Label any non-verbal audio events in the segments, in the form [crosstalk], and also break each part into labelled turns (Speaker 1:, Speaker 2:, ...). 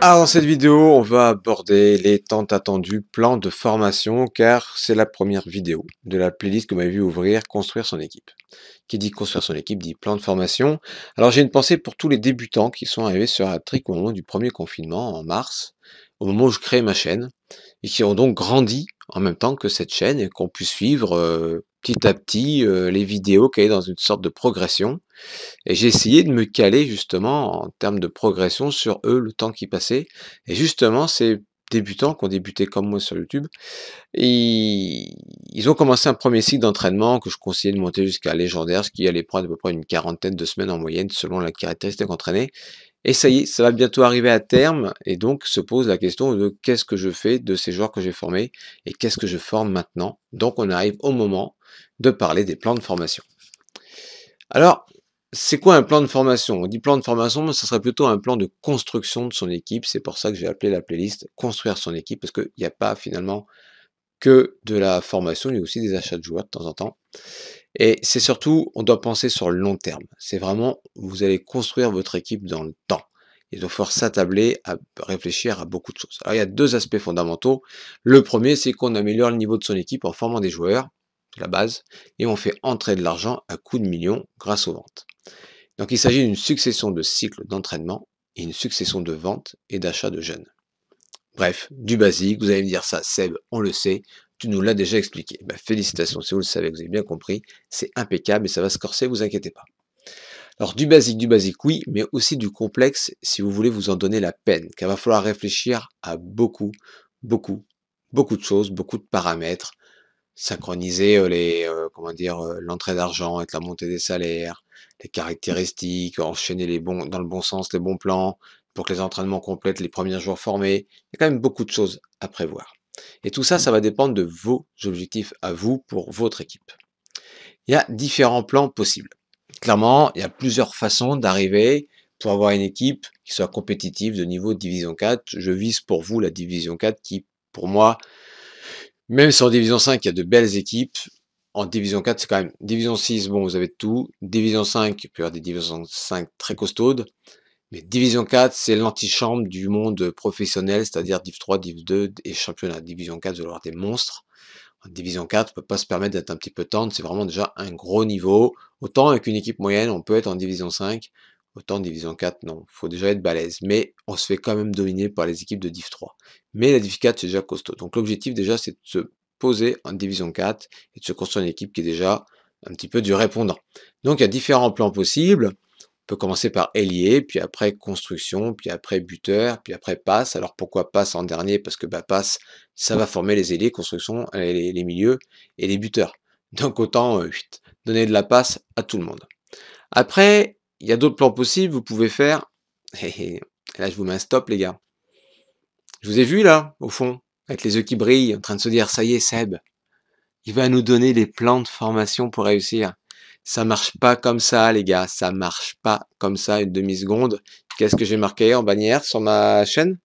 Speaker 1: Alors ah, dans cette vidéo, on va aborder les tant attendus plans de formation car c'est la première vidéo de la playlist que vous m'avez vu ouvrir Construire son équipe. Qui dit construire son équipe dit plan de formation. Alors j'ai une pensée pour tous les débutants qui sont arrivés sur Atric au moment du premier confinement en mars, au moment où je crée ma chaîne et qui ont donc grandi en même temps que cette chaîne et qu'on puisse suivre euh, petit à petit les vidéos qui allaient dans une sorte de progression. Et j'ai essayé de me caler justement en termes de progression sur eux, le temps qui passait. Et justement, ces débutants qui ont débuté comme moi sur YouTube, et ils ont commencé un premier cycle d'entraînement que je conseillais de monter jusqu'à légendaire, ce qui allait prendre à peu près une quarantaine de semaines en moyenne selon la caractéristique entraînée. Et ça y est, ça va bientôt arriver à terme. Et donc se pose la question de qu'est-ce que je fais de ces joueurs que j'ai formés et qu'est-ce que je forme maintenant. Donc on arrive au moment de parler des plans de formation. Alors, c'est quoi un plan de formation On dit plan de formation, mais ce serait plutôt un plan de construction de son équipe. C'est pour ça que j'ai appelé la playlist Construire son équipe, parce qu'il n'y a pas finalement que de la formation, il y a aussi des achats de joueurs de temps en temps. Et c'est surtout, on doit penser sur le long terme. C'est vraiment, vous allez construire votre équipe dans le temps. Il faut force à à réfléchir à beaucoup de choses. Alors il y a deux aspects fondamentaux. Le premier, c'est qu'on améliore le niveau de son équipe en formant des joueurs, c'est la base, et on fait entrer de l'argent à coups de millions grâce aux ventes. Donc il s'agit d'une succession de cycles d'entraînement et une succession de ventes et d'achats de jeunes. Bref, du basique, vous allez me dire ça, Seb, on le sait, tu nous l'as déjà expliqué. Bah, félicitations, si vous le savez, vous avez bien compris, c'est impeccable et ça va se corser, vous inquiétez pas. Alors du basique, du basique, oui, mais aussi du complexe si vous voulez vous en donner la peine, car il va falloir réfléchir à beaucoup, beaucoup, beaucoup de choses, beaucoup de paramètres, synchroniser euh, les, euh, comment dire, euh, l'entrée d'argent avec la montée des salaires, les caractéristiques, enchaîner les bons, dans le bon sens les bons plans pour que les entraînements complètent les premiers jours formés. Il y a quand même beaucoup de choses à prévoir. Et tout ça, ça va dépendre de vos objectifs à vous pour votre équipe. Il y a différents plans possibles clairement, il y a plusieurs façons d'arriver pour avoir une équipe qui soit compétitive de niveau division 4. Je vise pour vous la division 4 qui, pour moi, même si en division 5, il y a de belles équipes, en division 4, c'est quand même division 6, bon, vous avez tout. Division 5, il peut y avoir des divisions 5 très costaudes. Mais division 4, c'est l'antichambre du monde professionnel, c'est-à-dire div 3, div 2 et championnat. Division 4, vous allez avoir des monstres. En division 4, on peut pas se permettre d'être un petit peu tendre, c'est vraiment déjà un gros niveau. Autant avec une équipe moyenne, on peut être en division 5, autant en division 4, non, Il faut déjà être balèze. Mais on se fait quand même dominer par les équipes de div 3. Mais la div 4, c'est déjà costaud. Donc l'objectif déjà, c'est de se poser en division 4 et de se construire une équipe qui est déjà un petit peu du répondant. Donc il y a différents plans possibles peut commencer par ailier, puis après construction, puis après buteur, puis après passe. Alors pourquoi passe en dernier Parce que bah, passe, ça va former les ailiers, construction, euh, les, milieux et les buteurs. Donc autant donner de la passe à tout le monde. Après, il y a d'autres plans possibles. Vous pouvez faire... [laughs] là, je vous mets un stop, les gars. Je vous ai vu là, au fond, avec les yeux qui brillent, en train de se dire, ça y est, Seb, il va nous donner les plans de formation pour réussir. Ça marche pas comme ça, les gars. Ça marche pas comme ça une demi-seconde. Qu'est-ce que j'ai marqué en bannière sur ma chaîne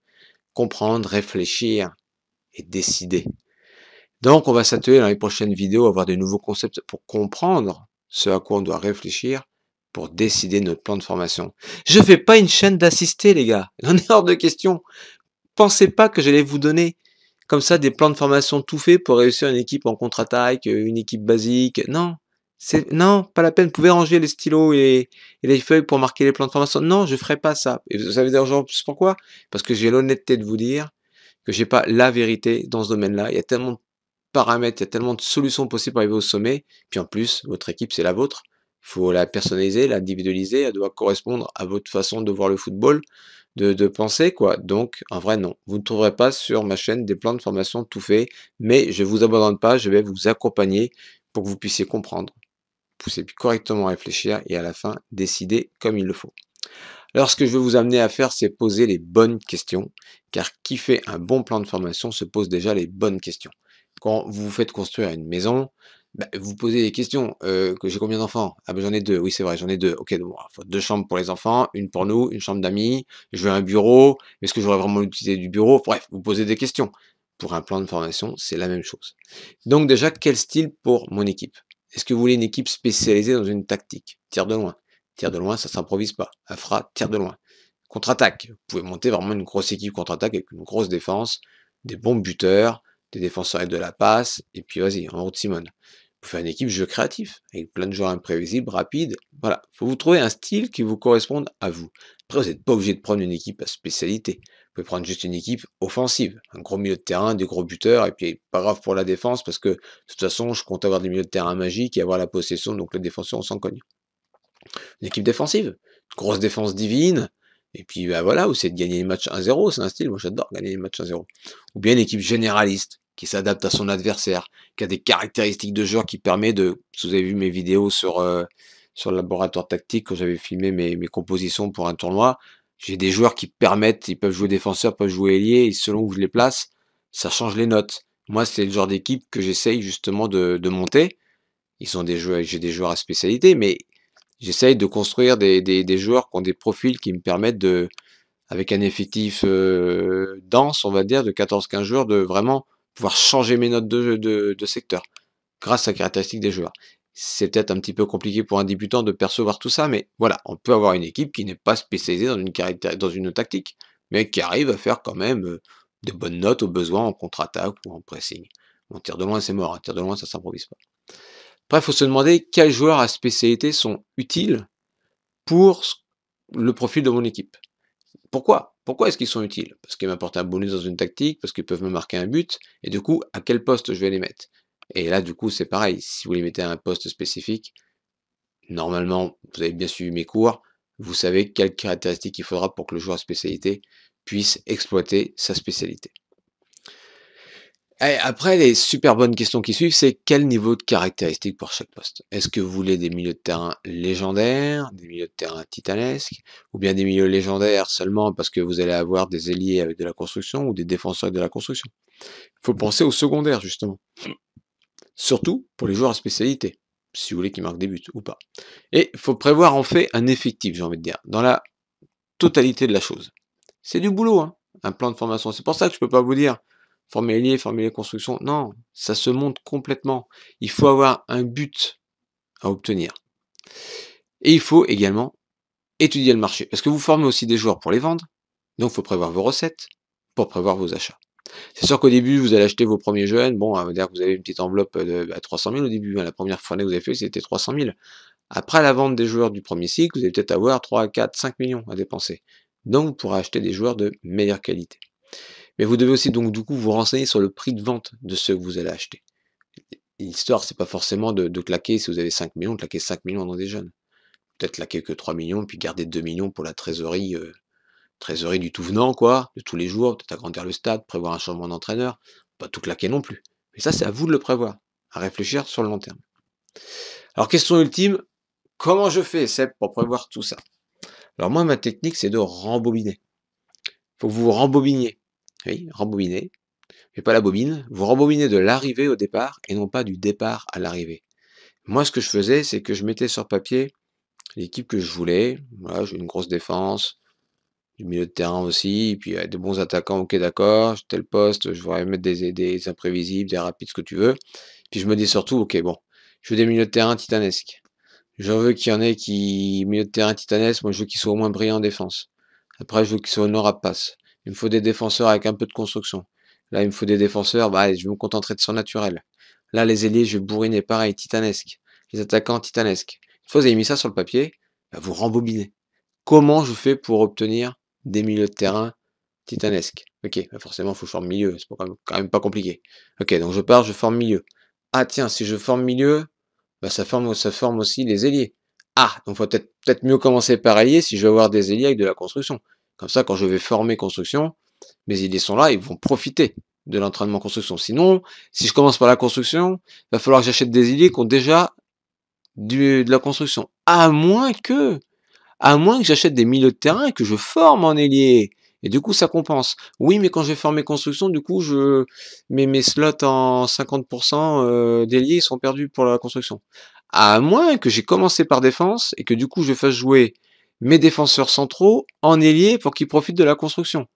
Speaker 1: Comprendre, réfléchir et décider. Donc, on va s'atteler dans les prochaines vidéos à avoir des nouveaux concepts pour comprendre ce à quoi on doit réfléchir pour décider notre plan de formation. Je fais pas une chaîne d'assistés, les gars. [laughs] Il est hors de question. Pensez pas que j'allais vous donner comme ça des plans de formation tout faits pour réussir une équipe en contre-attaque, une équipe basique. Non non, pas la peine. Vous pouvez ranger les stylos et, les feuilles pour marquer les plans de formation. Non, je ne ferai pas ça. Et vous savez d'ailleurs pourquoi Parce que j'ai l'honnêteté de vous dire que j'ai pas la vérité dans ce domaine-là. Il y a tellement de paramètres, il y a tellement de solutions possibles pour arriver au sommet. Puis en plus, votre équipe, c'est la vôtre. Il faut la personnaliser, l'individualiser. Elle doit correspondre à votre façon de voir le football, de, penser, quoi. Donc, en vrai, non. Vous ne trouverez pas sur ma chaîne des plans de formation tout faits. Mais je vous abandonne pas. Je vais vous accompagner pour que vous puissiez comprendre pousser correctement réfléchir et à la fin décider comme il le faut. Alors ce que je veux vous amener à faire, c'est poser les bonnes questions, car qui fait un bon plan de formation se pose déjà les bonnes questions. Quand vous vous faites construire une maison, bah, vous posez des questions. Euh, j'ai combien d'enfants Ah ben j'en ai deux. Oui c'est vrai, j'en ai deux. Ok, donc il faut deux chambres pour les enfants, une pour nous, une chambre d'amis. Je veux un bureau. Est-ce que j'aurais vraiment l'utilité du bureau Bref, vous posez des questions. Pour un plan de formation, c'est la même chose. Donc déjà, quel style pour mon équipe est-ce que vous voulez une équipe spécialisée dans une tactique Tire de loin. Tire de loin, ça s'improvise pas. Afra, tire de loin. Contre-attaque. Vous pouvez monter vraiment une grosse équipe contre-attaque avec une grosse défense, des bons buteurs, des défenseurs de la passe, et puis vas-y, en route Simone. Vous faire une équipe jeu créatif, avec plein de joueurs imprévisibles, rapides. Voilà. Faut vous trouver un style qui vous corresponde à vous. Après, vous n'êtes pas obligé de prendre une équipe à spécialité pouvez prendre juste une équipe offensive, un gros milieu de terrain, des gros buteurs, et puis pas grave pour la défense, parce que de toute façon, je compte avoir des milieux de terrain magiques et avoir la possession, donc la défense, on s'en cogne. Une équipe défensive, grosse défense divine, et puis bah, voilà, où c'est de gagner les matchs 1-0, c'est un style, moi j'adore gagner les matchs 1-0. Ou bien une équipe généraliste, qui s'adapte à son adversaire, qui a des caractéristiques de joueur qui permet de, si vous avez vu mes vidéos sur... Euh, sur le laboratoire tactique quand j'avais filmé mes, compositions pour un tournoi, j'ai des joueurs qui permettent, ils peuvent jouer défenseur, peuvent jouer ailier, et selon où je les place, ça change les notes. Moi, c'est le genre d'équipe que j'essaye justement de, monter. Ils ont des joueurs, j'ai des joueurs à spécialité, mais j'essaye de construire des, joueurs qui ont des profils qui me permettent de, avec un effectif euh, dense, on va dire, de 14-15 joueurs, de vraiment pouvoir changer mes notes de secteur grâce à la caractéristique des joueurs c'est peut-être un petit peu compliqué pour un débutant de percevoir tout ça, mais voilà, on peut avoir une équipe qui n'est pas spécialisée dans une, tactique, mais qui arrive à faire quand même euh, de bonnes notes au besoin en contre-attaque ou en pressing. On tire de loin, c'est mort, un hein, tire de loin, ça ne s'improvise pas. Bref, il faut se demander quels joueurs à spécialité sont utiles pour le profil de mon équipe. Pourquoi Pourquoi est-ce qu'ils sont utiles Parce qu'ils m'apportent un bonus dans une tactique, parce qu'ils peuvent me marquer un but, et du coup, à quel poste je vais les mettre et là, du coup, c'est pareil. Si vous les mettez à un poste spécifique, normalement, vous avez bien suivi mes cours, vous savez quelles caractéristiques il faudra pour que le joueur spécialité puisse exploiter sa spécialité. Et après, les super bonnes questions qui suivent, c'est quel niveau de caractéristiques pour chaque poste Est-ce que vous voulez des milieux de terrain légendaires, des milieux de terrain titanesques, ou bien des milieux légendaires seulement parce que vous allez avoir des alliés avec de la construction ou des défenseurs avec de la construction Il faut mmh. penser au secondaire, justement surtout pour les joueurs à spécialité, si vous voulez qu'ils marquent des buts ou pas. Et il faut prévoir en fait un effectif, j'ai envie de dire, dans la totalité de la chose. C'est du boulot, hein, un plan de formation. C'est pour ça que je ne peux pas vous dire former les former les constructions. Non, ça se monte complètement. Il faut avoir un but à obtenir. Et il faut également étudier le marché. Parce que vous formez aussi des joueurs pour les vendre. Donc il faut prévoir vos recettes pour prévoir vos achats. C'est sûr qu'au début, vous allez acheter vos premiers jeunes. Bon, on va dire que vous avez une petite enveloppe à 300 000 au début. Hein. la première fournée que vous avez fait, c'était 300 000. Après la vente des joueurs du premier cycle, vous allez peut-être avoir 3, 4, 5 millions à dépenser. Donc, vous pourrez acheter des joueurs de meilleure qualité. Mais vous devez aussi donc du coup vous renseigner sur le prix de vente de ceux que vous allez acheter. L'histoire, c'est pas forcément de, claquer, si vous avez 5 millions, de claquer 5 millions dans des jeunes. Peut-être claquer que 3 millions, puis garder 2 millions pour la trésorerie euh, trésorerie du tout venant, quoi, de tous les jours, peut-être agrandir le stade, prévoir un changement d'entraîneur, pas tout claquer non plus. Mais ça, c'est à vous de le prévoir, à réfléchir sur le long terme. Alors, question ultime, comment je fais, Seb, pour prévoir tout ça Alors, moi, ma technique, c'est de rembobiner. Il faut que vous vous rembobiniez. Oui, rembobiner. Mais pas la bobine. Vous rembobinez de l'arrivée au départ et non pas du départ à l'arrivée. Moi, ce que je faisais, c'est que je mettais sur papier l'équipe que je voulais. Voilà, j'ai une grosse défense, du milieu de terrain aussi. Et puis, des bons attaquants, ok, d'accord, j'ai tel poste, je voudrais mettre des, des imprévisibles, des rapides, ce que tu veux. Puis, je me dis surtout, ok, bon, je veux des milieux de terrain titanesques. J'en veux qu'il y en ait qui, milieu de terrain titanesque, moi, je veux qu'ils soient au moins brillants en défense. Après, je veux qu'ils soient au nord à passe. Il me faut des défenseurs avec un peu de construction. Là, il me faut des défenseurs, bah, je vais me contenter de son naturel. Là, les ailiers, je vais bourriner, pareil, titanesque. Les attaquants, titanesques. Une fois que vous avez mis ça sur le papier, bah, vous rembobinez. Comment je fais pour obtenir des milieux de terrain titanesques. Ok, bah, forcément, il faut former milieu, c'est quand même pas compliqué. Ok, donc je pars, je forme milieu. Ah tiens, si je forme milieu, bah ça forme, ça forme aussi les ailiers. Ah, donc faut peut-être peut mieux commencer par ailier si je veux avoir des ailiers avec de la construction. Comme ça, quand je vais former construction, mes ailiers sont là, ils vont profiter de l'entraînement construction. Sinon, si je commence par la construction, il va falloir que j'achète des ailiers qui ont déjà de la construction. À moins que à moins que j'achète des milieux de terrain et que je forme en ailier. Et du coup, ça compense. Oui, mais quand je vais former mes du coup, je mets mes slots en 50% euh, d'ailier sont perdus pour la construction. À moins que j'ai commencé par défense et que du coup, je fasse jouer mes défenseurs centraux en ailier pour qu'ils profitent de la construction.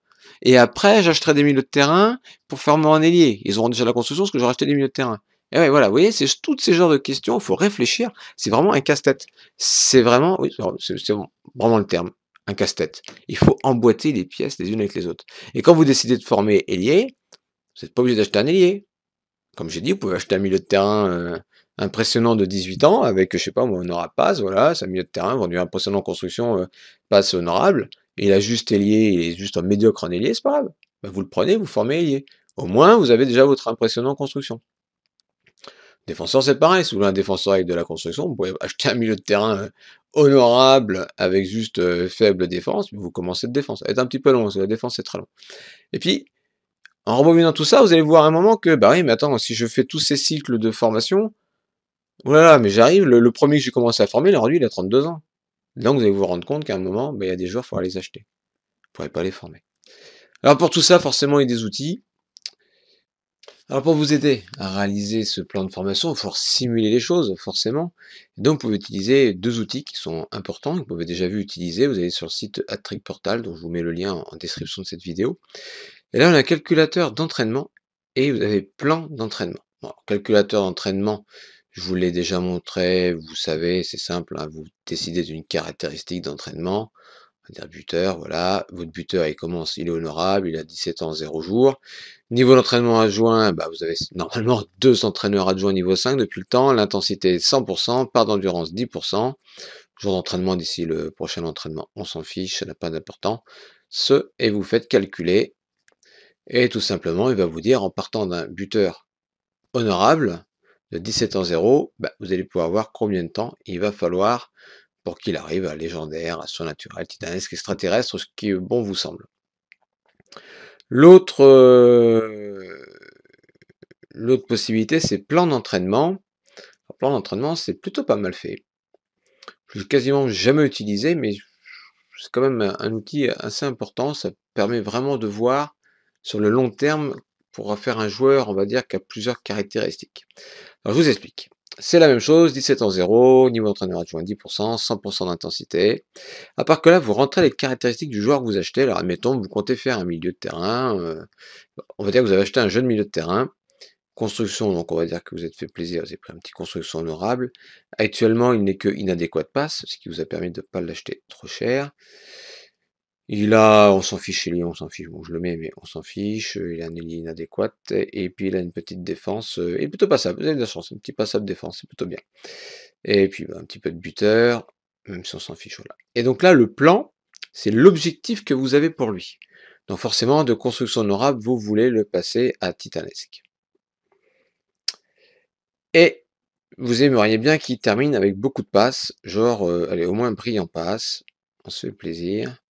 Speaker 1: Et après, j'achèterai des milieux de terrain pour former en ailier. Ils auront déjà la construction parce que j'aurai acheté des milieux de terrain. Et oui, voilà, vous voyez, c'est toutes ces genres de questions, il faut réfléchir. C'est vraiment un casse-tête. C'est vraiment, oui, c'est vraiment le terme, un casse-tête. Il faut emboîter les pièces les unes avec les autres. Et quand vous décidez de former ailier, vous n'êtes pas obligé d'acheter un ailier. Comme j'ai dit, vous pouvez acheter un milieu de terrain euh, impressionnant de 18 ans avec, je sais pas, moi, honorable Paz, voilà, c'est un milieu de terrain vendu impressionnant en construction, pas euh, passe honorable. Et il a juste ailier, il est juste un médiocre en ailier, c'est pas grave. Bah, vous le prenez, vous formez ailier. Au moins, vous avez déjà votre impressionnant construction. Défenseur, c'est pareil. Si vous voulez un défenseur avec de la construction, vous pouvez acheter un milieu de terrain euh, honorable avec juste euh, faible défense, vous commencez de défense. ça va être un petit peu long, parce que la défense, c'est très long. Et puis, en rebobinant tout ça, vous allez voir à un moment que, bah oui, mais attends, si je fais tous ces cycles de formation, oh mais j'arrive, le, premier que j'ai commencé à former, aujourd'hui, il a 32 ans. Donc, vous allez vous rendre compte qu'à un moment, bah, il y a des joueurs, il faudra les acheter. Vous ne pourrez pas les former. Alors, pour tout ça, forcément, il y a des outils. Alors pour vous aider à réaliser ce plan de formation, il faut simuler les choses forcément. Donc vous pouvez utiliser deux outils qui sont importants, que vous pouvez déjà vu utiliser. Vous allez sur le site Attrick Portal, dont je vous mets le lien en description de cette vidéo. Et là on a calculateur d'entraînement et vous avez plan d'entraînement. calculateur d'entraînement, je vous l'ai déjà montré, vous savez, c'est simple, hein, vous décidez d'une caractéristique d'entraînement, c'est-à-dire buteur, voilà, votre buteur, il commence, il est honorable, il a 17 ans, 0 jours. Niveau d'entraînement adjoint, bah, vous avez [laughs] normalement deux entraîneurs adjoints niveau 5 depuis le temps. L'intensité 100%, part d'endurance 10%. Jour d'entraînement d'ici le prochain entraînement, on s'en fiche, ça n'a pas d'importance, Ce, et vous faites calculer. Et tout simplement, il va vous dire, en partant d'un buteur honorable, de 17 ans 0, bah, vous allez pouvoir voir combien de temps il va falloir pour qu'il arrive à légendaire, à surnaturel, titanesque, extraterrestre, ce qui euh, bon vous semble. Euh, l'autre possibilité, c'est plan d'entraînement. Plan d'entraînement, c'est plutôt pas mal fait. Je l'ai quasiment jamais utilisé, mais c'est quand même un, outil assez important. Ça permet vraiment de voir sur le long terme pour faire un joueur, on va dire, qui a plusieurs caractéristiques. je vous explique. C'est la même chose, 17 en 0, niveau d'entraînement à 10%, 100% d'intensité. À part que là, vous rentrez les caractéristiques du joueur que vous achetez. Alors, admettons, vous comptez faire un milieu de terrain. Euh, on va dire que vous avez acheté un jeune milieu de terrain. Construction, donc on va dire que vous êtes fait plaisir, vous avez pris un petit construction honorable. Actuellement, il n'est que inadéquat de passe, ce qui vous a permis de ne pas l'acheter trop cher. Il a, on s'en fiche, lui, on s'en fiche. Bon, je le mets, mais on s'en fiche. Euh, il a une ligne inadéquate. Et puis, il a une petite défense. Euh, et plutôt passable. Vous avez de la chance. Un petit passable défense, c'est plutôt bien. Et puis, bah, un petit peu de buteur, même si on s'en fiche. Voilà. Et donc là, le plan, c'est l'objectif que vous avez pour lui. Donc forcément, de construction honorable, vous voulez le passer à titanesque. Et vous aimeriez bien qu'il termine avec beaucoup de passes, genre, euh, allez, au moins un prix en passe, on se fait plaisir.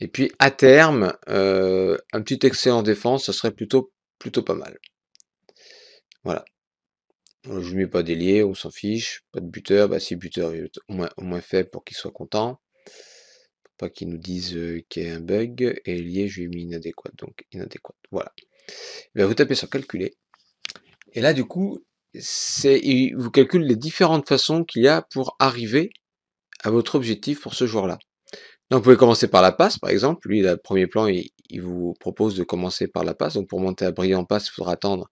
Speaker 1: Et puis à terme, euh, un petit excès en défense, ça serait plutôt, plutôt pas mal. Voilà. Euh, je ne mets pas d'ailier, on s'en fiche. Pas de buteur, bah si buteur au moins, au moins fait pour qu'il soit content. Pour pas qu'il nous dise euh, qu'il y a un bug. Et lié, je lui ai mis inadéquat, donc inadéquat. Voilà. Ben vous tapez sur calculer. Et là, du coup, il vous calcule les différentes façons qu'il y a pour arriver à votre objectif pour ce joueur là donc, vous pouvez commencer par la passe, par exemple. Lui, le premier plan, il, vous propose de commencer par la passe. Donc, pour monter à brillant passe, il faudra attendre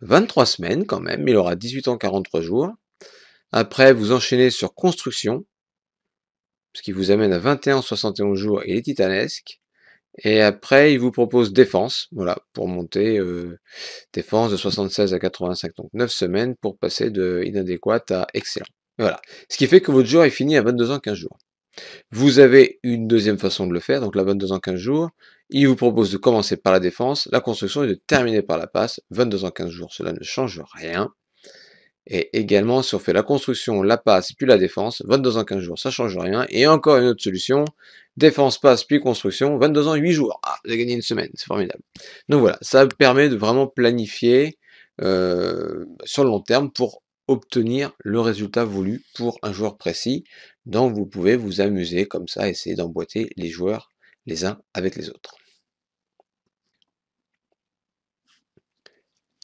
Speaker 1: 23 semaines quand même. Il aura 18 ans 43 jours. Après, vous enchaînez sur construction, ce qui vous amène à 21 ans 71 jours. Il est titanesque. Et après, il vous propose défense, voilà, pour monter euh, défense de 76 à 85, donc 9 semaines pour passer de inadéquate à excellent. Voilà. Ce qui fait que votre jour est fini à 22 ans 15 jours. Vous avez une deuxième façon de le faire, donc la 22 ans 15 jours. Il vous propose de commencer par la défense, la construction et de terminer par la passe, 22 ans 15 jours. Cela ne change rien. Et également, si on fait la construction, la passe, puis la défense, 22 ans, 15 jours, ça change rien. Et encore une autre solution, défense, passe, puis construction, 22 ans, 8 jours. Ah, vous avez gagné une semaine, c'est formidable. Donc voilà, ça permet de vraiment planifier euh, sur le long terme pour obtenir le résultat voulu pour un joueur précis. Donc vous pouvez vous amuser comme ça, essayer d'emboîter les joueurs les uns avec les autres.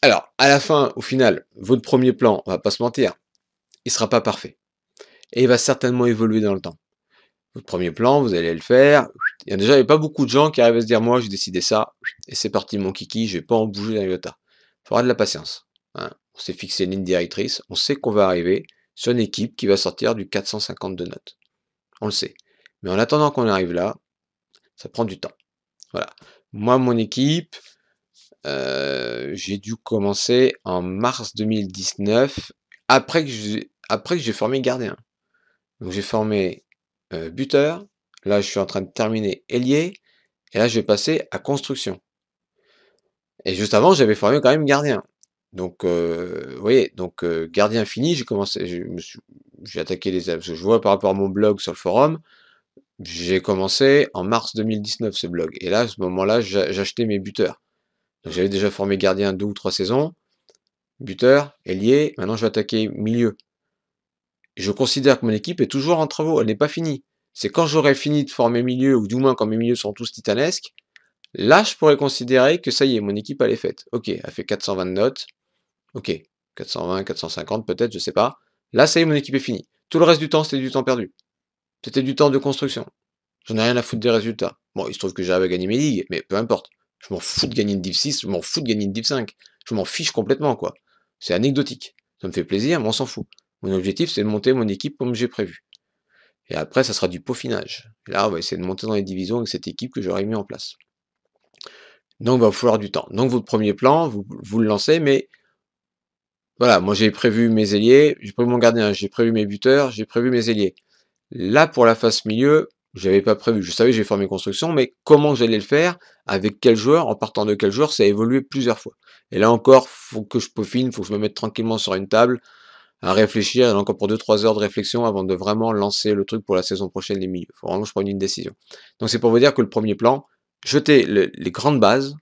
Speaker 1: Alors, à la fin, au final, votre premier plan, va pas se mentir, il sera pas parfait. Et il va certainement évoluer dans le temps. Votre premier plan, vous allez le faire. Il y a déjà pas beaucoup de gens qui arrivent à se dire moi j'ai décidé ça, et c'est parti mon kiki, je vais pas en bouger d'un iota. Il faudra de la patience. Hein on s'est fixé une ligne directrice, on sait qu'on va arriver sur une équipe qui va sortir du 452 notes. On le sait. Mais en attendant qu'on arrive là, ça prend du temps. Voilà. Moi, mon équipe, euh, j'ai dû commencer en mars 2019, après que j'ai, formé gardien. Donc j'ai formé euh, buteur, là je suis en train de terminer ailier, et là je vais passer à construction. Et juste avant, j'avais formé quand même gardien. Donc, euh, vous voyez, donc euh, gardien fini, j'ai commencé, j'ai attaqué les ailes. je vois par rapport à mon blog sur le forum, j'ai commencé en mars 2019 ce blog. Et là, à ce moment-là, j'achetais mes buteurs. Donc j'avais déjà formé gardien deux ou trois saisons, buteur, ailier, maintenant je vais attaquer milieu. Je considère que mon équipe est toujours en travaux, elle n'est pas finie. C'est quand j'aurai fini de former milieu, ou du moins quand mes milieux sont tous titanesques, là je pourrais considérer que ça y est, mon équipe elle est faite. Ok, elle fait 420 notes, Ok, 420, 450 peut-être, je sais pas. Là, ça y est, mon équipe est finie. Tout le reste du temps, c'était du temps perdu. C'était du temps de construction. J'en ai rien à foutre des résultats. Bon, il se trouve que j'avais gagné mes ligues, mais peu importe. Je m'en fous de gagner une div 6, je m'en fous de gagner une div 5. Je m'en fiche complètement, quoi. C'est anecdotique. Ça me fait plaisir, mais on s'en fout. Mon objectif, c'est de monter mon équipe comme j'ai prévu. Et après, ça sera du peaufinage. là, on va essayer de monter dans les divisions avec cette équipe que j'aurais mis en place. Donc, il va falloir du temps. Donc, votre premier plan, vous le lancez, mais voilà, moi j'ai prévu mes ailiers, j'ai prévu mon gardien, j'ai prévu mes buteurs, j'ai prévu mes ailiers. Là, pour la face milieu, j'avais pas prévu. Je savais que j'ai formé construction, mais comment j'allais le faire, avec quel joueur, en partant de quel joueur, ça a évolué plusieurs fois. Et là encore, faut que je peaufine, faut que je me mette tranquillement sur une table, à réfléchir, encore pour deux trois heures de réflexion avant de vraiment lancer le truc pour la saison prochaine, des milieux. Faut vraiment que je prenne une décision. Donc c'est pour vous dire que le premier plan, jeter les grandes bases,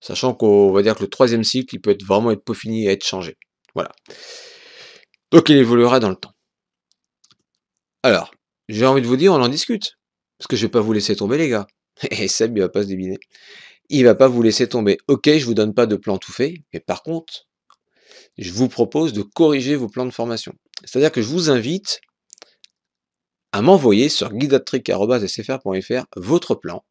Speaker 1: Sachant qu'on va dire que le troisième cycle, il peut être vraiment être peaufiné et être changé. Voilà. Donc il évoluera dans le temps. Alors, j'ai envie de vous dire, on en discute. Parce que je ne vais pas vous laisser tomber, les gars. [laughs] Et Seb, il va pas se débiner. Il va pas vous laisser tomber. Ok, je vous donne pas de plan tout fait, mais par contre, je vous propose de corriger vos plans de formation. C'est-à-dire que je vous invite à m'envoyer sur guidatrick.sfr.fr votre plan.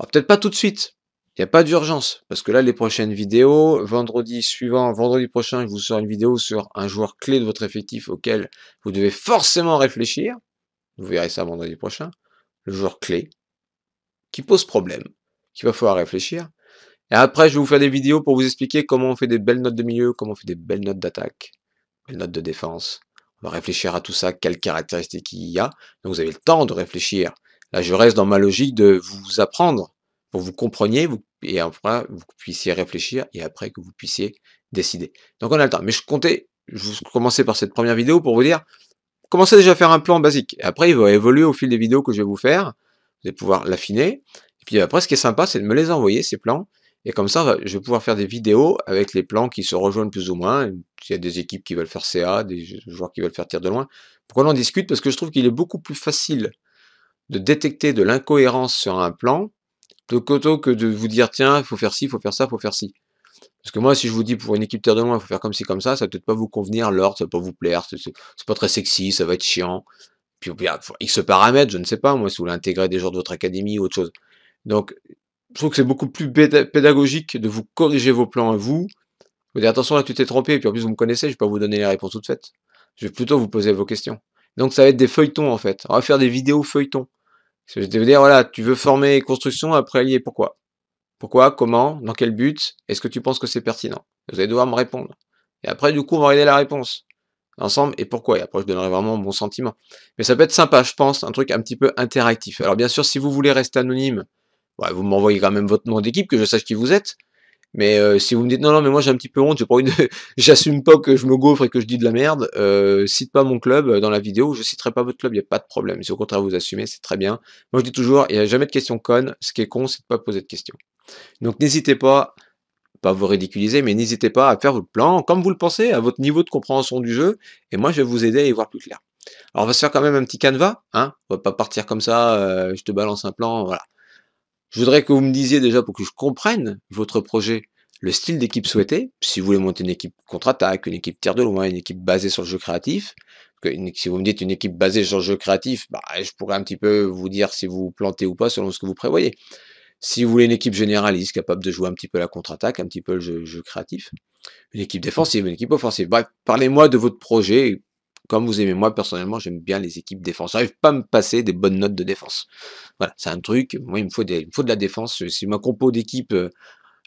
Speaker 1: Alors peut-être pas tout de suite, a pas d'urgence, parce que là, les prochaines vidéos, vendredi suivant, vendredi prochain, je vous sors une vidéo sur un joueur clé de votre effectif auquel vous devez forcément réfléchir. Vous verrez ça vendredi prochain. Le joueur clé qui pose problème, qu'il va falloir réfléchir. Et après, je vais vous faire des vidéos pour vous expliquer comment on fait des belles notes de milieu, comment on fait des belles notes d'attaque, belles notes de défense. On va réfléchir à tout ça, quelles caractéristiques il y a. Donc vous avez le temps de réfléchir. Là, je reste dans ma logique de vous apprendre pour que vous compreniez vous, et après vous puissiez réfléchir et après que vous puissiez décider. Donc on a le temps. Mais je comptais, je commençais par cette première vidéo pour vous dire, commencez déjà à faire un plan basique. après, il va évoluer au fil des vidéos que je vais vous faire. Vous allez pouvoir l'affiner. Et puis après, ce qui est sympa, c'est de me les envoyer, ces plans. Et comme ça, je vais pouvoir faire des vidéos avec les plans qui se rejoignent plus ou moins. Il y a des équipes qui veulent faire CA, des joueurs qui veulent faire tir de loin. Pourquoi on en discute Parce que je trouve qu'il est beaucoup plus facile de détecter de l'incohérence sur un plan donc autant que de vous dire tiens, il faut faire ci, il faut faire ça, il faut faire ci. Parce que moi, si je vous dis pour une équipe Terre de loin, il faut faire comme ci, comme ça, ça va peut-être pas vous convenir, l'ordre, ça va pas vous plaire, c'est pas très sexy, ça va être chiant. Puis il se paramètre, je ne sais pas, moi, si vous voulez intégrer des gens de votre académie ou autre chose. Donc, je trouve que c'est beaucoup plus pédagogique de vous corriger vos plans à vous. Vous dire attention là, tu t'es trompé, et puis en plus vous me connaissez, je vais pas vous donner les réponses toutes faites. Je vais plutôt vous poser vos questions. Donc ça va être des feuilletons en fait. On va faire des vidéos feuilletons. Je te dire, voilà, tu veux former construction, après allier, pourquoi Pourquoi Comment Dans quel but Est-ce que tu penses que c'est pertinent Vous allez devoir me répondre. Et après, du coup, on va regarder la réponse ensemble et pourquoi. Et après, je donnerai vraiment mon sentiment. Mais ça peut être sympa, je pense, un truc un petit peu interactif. Alors bien sûr, si vous voulez rester anonyme, vous m'envoyez quand même votre nom d'équipe, que je sache qui vous êtes. Mais euh, si vous me dites non, non, mais moi j'ai un petit peu honte, [laughs] j'assume pas que je me gaufre et que je dis de la merde, euh, cite pas mon club euh, dans la vidéo, je citerai pas votre club, il n'y a pas de problème. Si au contraire vous assumez, c'est très bien. Moi je dis toujours, il n'y a jamais de question conne, ce qui est con, c'est de ne pas poser de questions. Donc n'hésitez pas, pas vous ridiculiser, mais n'hésitez pas à faire votre plan comme vous le pensez, à votre niveau de compréhension du jeu, et moi je vais vous aider à y voir plus clair. Alors on va se faire quand même un petit canevas, hein on va pas partir comme ça, je te balance un plan, voilà. Je voudrais que vous me disiez déjà pour que je comprenne votre projet, le style d'équipe souhaité, si vous voulez monter une équipe contre-attaque, une équipe tiers de loin, une équipe basée sur le jeu créatif. que si vous me dites une équipe basée sur le jeu créatif, bah, je pourrais un petit peu vous dire si vous, vous plantez ou pas selon ce que vous prévoyez. Si vous voulez une équipe généraliste capable de jouer un petit peu la contre-attaque, un petit peu le jeu, jeu créatif, une équipe défensive, une équipe offensive. Bref, parlez-moi de votre projet, comme vous aimez. Moi, personnellement, j'aime bien les équipes défense. J'arrive pas à me passer des bonnes notes de défense. Voilà, c'est un truc. Moi, il me faut, des, il faut de la défense. Si ma compo d'équipe, euh,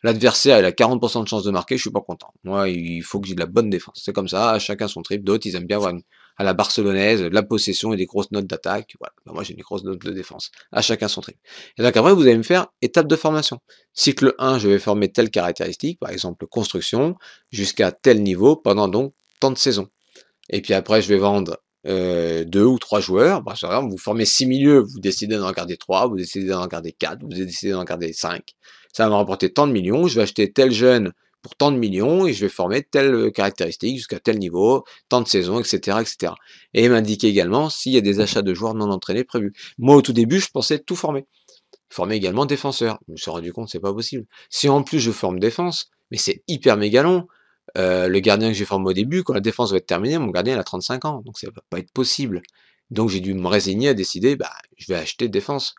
Speaker 1: l'adversaire, il a 40% de chance de marquer, je suis pas content. Moi, il faut que j'ai de la bonne défense. C'est comme ça, À chacun son trip. D'autres, ils aiment bien avoir à la barcelonaise, la possession et des grosses notes d'attaque. Voilà. Bah, moi, j'ai des grosses notes de défense. À chacun son trip. Et donc, après, vous allez me faire étape de formation. Cycle 1, je vais former telle caractéristique, par exemple construction, jusqu'à tel niveau pendant donc tant de saisons et puis après je vais vendre euh, deux ou trois joueurs, bah, vous formez six milieux, vous décidez d'en garder trois, vous décidez d'en garder quatre, vous décidez d'en garder cinq, ça va me rapporter tant de millions, je vais acheter tel jeune pour tant de millions et je vais former telle euh, caractéristique jusqu'à tel niveau, tant de saisons, etc. etc. Et m'indiquer également s'il y a des achats de joueurs non entraînés prévus. Moi, au tout début, je pensais tout former. Former également défenseur. Je me suis rendu compte que c'est pas possible. Si en plus je forme défense, mais c'est hyper méga euh, le gardien que j'ai formé au début, quand la défense va être terminée, mon gardien a 35 ans, donc ça va pas être possible. Donc j'ai dû me résigner à décider, bah, je vais acheter défense.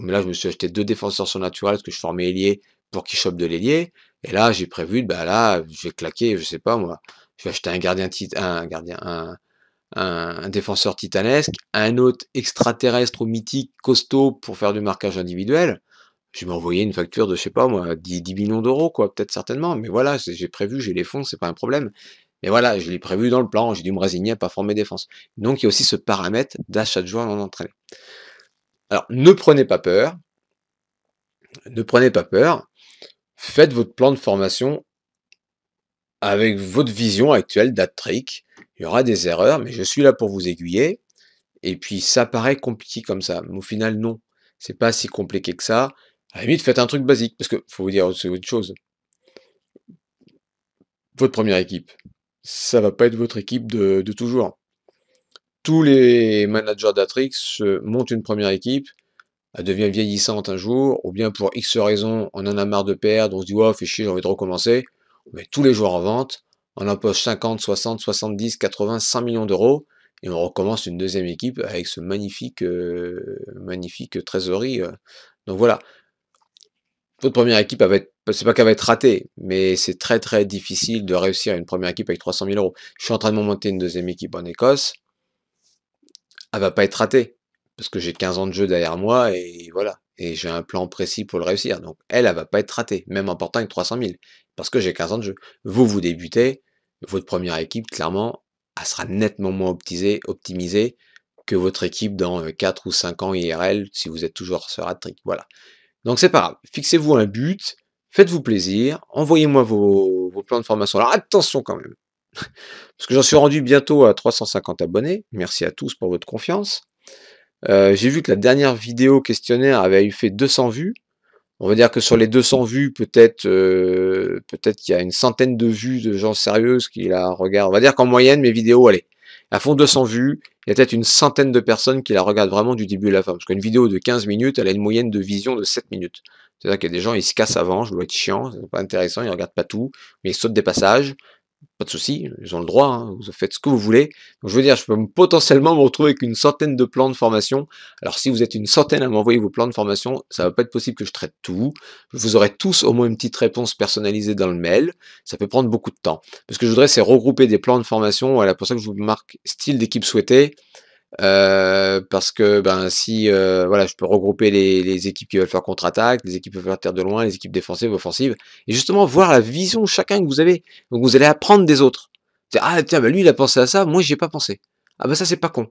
Speaker 1: mais là, je me suis acheté deux défenseurs surnaturels parce que je formais ailier pour qu'ils chopent de l'ailier. Et là, j'ai prévu, bah là, je vais claquer, je sais pas moi, je vais acheter un gardien, un gardien, un, défenseur titanesque, un autre extraterrestre ou mythique costaud pour faire du marquage individuel je vais m'envoyer une facture de, je sais pas moi, 10, millions d'euros, quoi, peut-être certainement, mais voilà, j'ai prévu, j'ai les fonds, c'est pas un problème. Mais voilà, je l'ai prévu dans le plan, j'ai dû me résigner à pas former défense. Donc il y a aussi ce paramètre d'achat de joueurs dans entraînés. Alors ne prenez pas peur, ne prenez pas peur, faites votre plan de formation avec votre vision actuelle d'Attrick. Il y aura des erreurs, mais je suis là pour vous aiguiller. Et puis ça paraît compliqué comme ça, mais au final non, c'est pas si compliqué que ça. À la limite, faites un truc basique, parce que faut vous dire, autre chose. Votre première équipe, ça va pas être votre équipe de, toujours. Tous les managers d'Atrix montent une première équipe, elle devient vieillissante un jour, ou bien pour X raison, on en a marre de perdre, on se dit, oh, fait chier, j'ai envie de recommencer. On met tous les joueurs en vente, on empoche 50, 60, 70, 80, 100 millions d'euros, et on recommence une deuxième équipe avec ce magnifique, euh, magnifique trésorerie. Euh. Donc voilà, votre première équipe, c'est pas qu'elle va être ratée, mais c'est très très difficile de réussir une première équipe avec 300 000 euros. Je suis en train de monter une deuxième équipe en Écosse, elle va pas être ratée, parce que j'ai 15 ans de jeu derrière moi, et voilà, et j'ai un plan précis pour le réussir. Donc elle, elle ne va pas être ratée, même en portant avec 300 000, parce que j'ai 15 ans de jeu. Vous, vous débutez, votre première équipe, clairement, elle sera nettement moins optimisée, que votre équipe dans 4 euh, ou 5 ans IRL, si vous êtes toujours sur Hattrick, voilà. Donc c'est pas grave. Fixez-vous un but, faites-vous plaisir, envoyez-moi vos, plans de formation. Alors attention quand même, [laughs] parce que j'en suis rendu bientôt à 350 abonnés. Merci à tous pour votre confiance. Euh, j'ai vu que la dernière vidéo questionnaire avait eu fait 200 vues. On va dire que sur les 200 vues, peut-être euh, peut-être qu'il y a une centaine de vues de gens sérieux qui la regardent. On va dire qu'en moyenne, mes vidéos, allez, fond de 200 vues, il y a peut-être une centaine de personnes qui la regardent vraiment du début à la fin. Parce qu'une vidéo de 15 minutes, elle a une moyenne de vision de 7 minutes. C'est-à-dire qu'il y a des gens, ils se cassent avant, je dois être chiant, c'est pas intéressant, ils regardent pas tout, mais ils sautent des passages pas de souci, ils ont le droit, hein, vous faites ce que vous voulez. Donc, je veux dire, je peux potentiellement me retrouver avec une centaine de plans de formation. Alors si vous êtes une centaine à m'envoyer vos plans de formation, ça va pas être possible que je traite tout. Vous aurez tous au moins une petite réponse personnalisée dans le mail. Ça peut prendre beaucoup de temps. Parce que je voudrais, c'est regrouper des plans de formation. Voilà, pour ça que je vous marque style d'équipe souhaitée. Euh, parce que ben si euh, voilà, je peux regrouper les, équipes qui veulent faire contre-attaque, les équipes qui veulent faire terre de loin, les équipes défensives, offensives, et justement voir la vision chacun que vous avez. Donc vous allez apprendre des autres. Ah tiens, ben lui il a pensé à ça, moi j'ai pas pensé. Ah ben ça c'est pas con.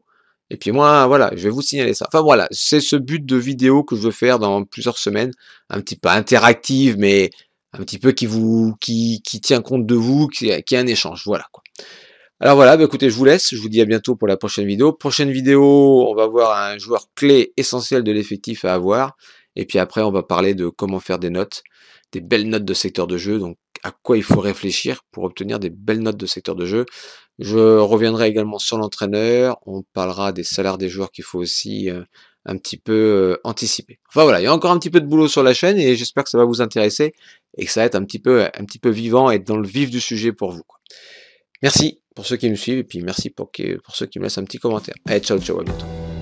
Speaker 1: Et puis moi, voilà, je vais vous signaler ça. Enfin voilà, c'est ce but de vidéo que je veux faire dans plusieurs semaines, un petit peu interactive, mais un petit peu qui vous, qui, qui tient compte de vous, qui, qui est un échange. Voilà quoi. Alors voilà, bah, écoutez, je vous laisse. Je vous dis à bientôt pour la prochaine vidéo. Prochaine vidéo, on va voir un joueur clé essentiel de l'effectif à avoir. Et puis après, on va parler de comment faire des notes, des belles notes de secteur de jeu. Donc, à quoi il faut réfléchir pour obtenir des belles notes de secteur de jeu. Je reviendrai également sur l'entraîneur. On parlera des salaires des joueurs qu'il faut aussi euh, un petit peu euh, anticiper. Enfin voilà, il y a encore un petit peu de boulot sur la chaîne et j'espère que ça va vous intéresser et que ça va être un petit peu, un petit peu vivant et dans le vif du sujet pour vous. Merci pour ceux qui nous suivent et puis merci pour, pour ceux qui me laissent un petit commentaire. Allez, ciao, ciao, à bientôt.